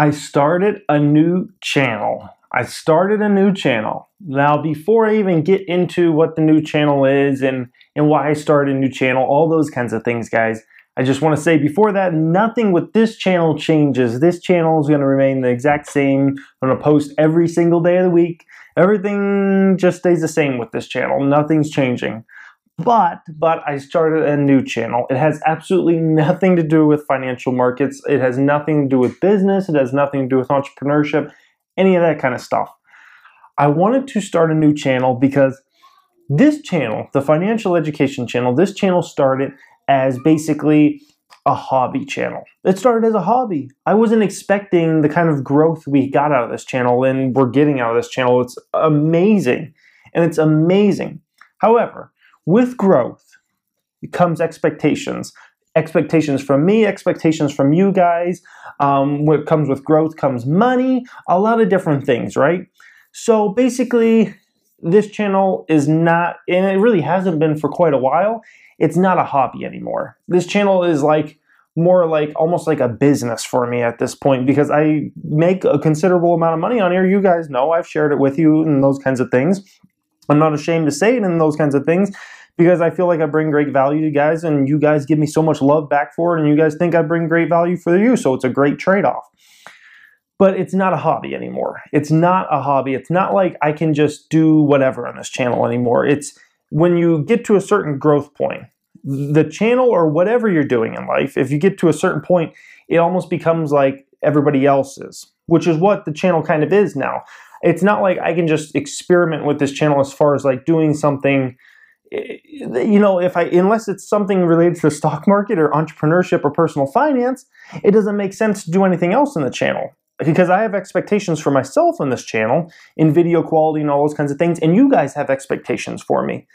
I started a new channel. I started a new channel. Now, before I even get into what the new channel is and, and why I started a new channel, all those kinds of things, guys, I just want to say before that, nothing with this channel changes. This channel is going to remain the exact same. I'm going to post every single day of the week. Everything just stays the same with this channel. Nothing's changing but but i started a new channel it has absolutely nothing to do with financial markets it has nothing to do with business it has nothing to do with entrepreneurship any of that kind of stuff i wanted to start a new channel because this channel the financial education channel this channel started as basically a hobby channel it started as a hobby i wasn't expecting the kind of growth we got out of this channel and we're getting out of this channel it's amazing and it's amazing however with growth comes expectations. Expectations from me, expectations from you guys. Um, what comes with growth comes money, a lot of different things, right? So basically, this channel is not, and it really hasn't been for quite a while, it's not a hobby anymore. This channel is like more like almost like a business for me at this point because I make a considerable amount of money on here. You guys know I've shared it with you and those kinds of things. I'm not ashamed to say it and those kinds of things because I feel like I bring great value to guys and you guys give me so much love back for it and you guys think I bring great value for you. So it's a great trade off. But it's not a hobby anymore. It's not a hobby. It's not like I can just do whatever on this channel anymore. It's when you get to a certain growth point, the channel or whatever you're doing in life, if you get to a certain point, it almost becomes like everybody else's, which is what the channel kind of is now it's not like I can just experiment with this channel as far as like doing something eh, you know if i unless it's something related to the stock market or entrepreneurship or personal finance it doesn't make sense to do anything else in the channel because i have expectations for myself on this channel in video quality and all those kinds of things and you guys have expectations for me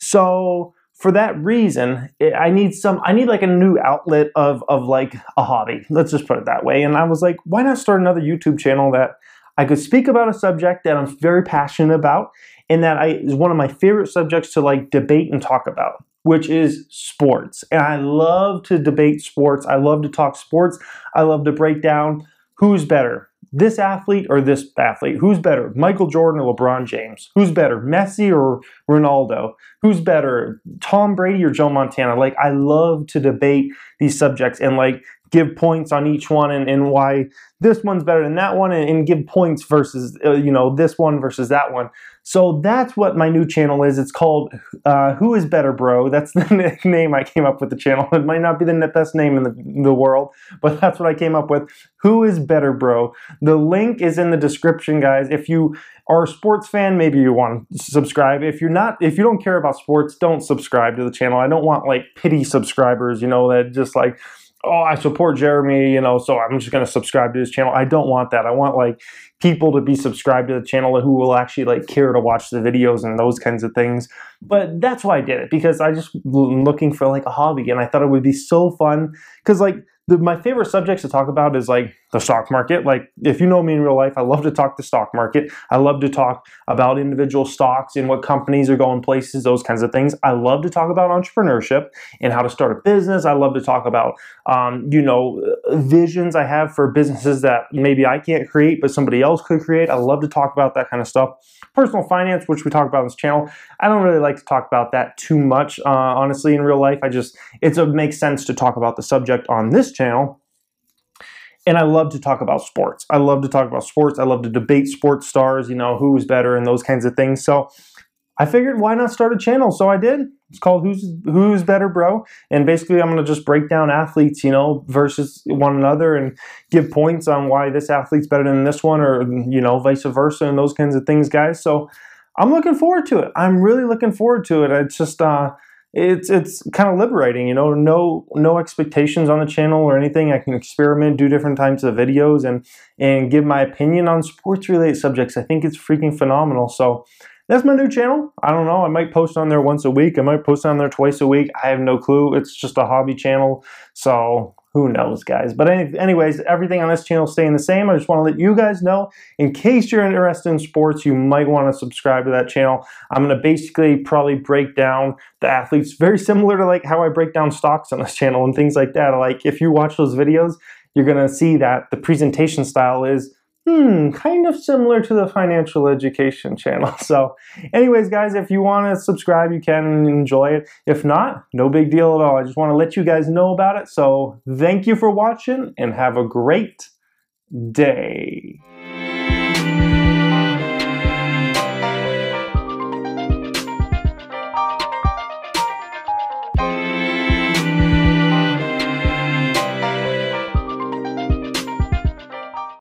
so for that reason eh, i need some i need like a new outlet of of like a hobby let's just put it that way and i was like why not start another youtube channel that I could speak about a subject that I'm very passionate about and that I, is one of my favorite subjects to like debate and talk about, which is sports. And I love to debate sports. I love to talk sports. I love to break down who's better, this athlete or this athlete? Who's better, Michael Jordan or LeBron James? Who's better, Messi or Ronaldo? Who's better, Tom Brady or Joe Montana? Like, I love to debate these subjects and like give points on each one and, and why this one's better than that one and, and give points versus uh, you know this one versus that one so that's what my new channel is it's called uh, who is better bro that's the name i came up with the channel it might not be the best name in the, in the world but that's what i came up with who is better bro the link is in the description guys if you are a sports fan maybe you want to subscribe if you're not if you don't care about sports don't subscribe to the channel i don't want like pity subscribers you know that just like oh, I support Jeremy, you know, so I'm just going to subscribe to his channel. I don't want that. I want like people to be subscribed to the channel who will actually like care to watch the videos and those kinds of things. But that's why I did it because I just looking for like a hobby and I thought it would be so fun because like the, my favorite subjects to talk about is like the stock market. Like, if you know me in real life, I love to talk the stock market. I love to talk about individual stocks and what companies are going places, those kinds of things. I love to talk about entrepreneurship and how to start a business. I love to talk about, um, you know, visions I have for businesses that maybe I can't create, but somebody else could create. I love to talk about that kind of stuff. Personal finance, which we talk about on this channel, I don't really like to talk about that too much, uh, honestly, in real life. I just, it makes sense to talk about the subject on this channel and I love to talk about sports. I love to talk about sports. I love to debate sports stars, you know, who's better and those kinds of things. So I figured why not start a channel? So I did. It's called Who's Who's Better Bro. And basically I'm gonna just break down athletes, you know, versus one another and give points on why this athlete's better than this one or you know, vice versa and those kinds of things, guys. So I'm looking forward to it. I'm really looking forward to it. It's just uh it's it's kind of liberating, you know. No no expectations on the channel or anything. I can experiment, do different types of videos, and and give my opinion on sports related subjects. I think it's freaking phenomenal. So that's my new channel. I don't know. I might post on there once a week. I might post on there twice a week. I have no clue. It's just a hobby channel. So who knows, guys? But any, anyways, everything on this channel staying the same. I just want to let you guys know, in case you're interested in sports, you might want to subscribe to that channel. I'm going to basically probably break down the athletes, very similar to like how I break down stocks on this channel and things like that. Like if you watch those videos, you're going to see that the presentation style is hmm, kind of similar to the financial education channel. So, anyways, guys, if you want to subscribe, you can enjoy it. If not, no big deal at all. I just want to let you guys know about it. So, thank you for watching and have a great day.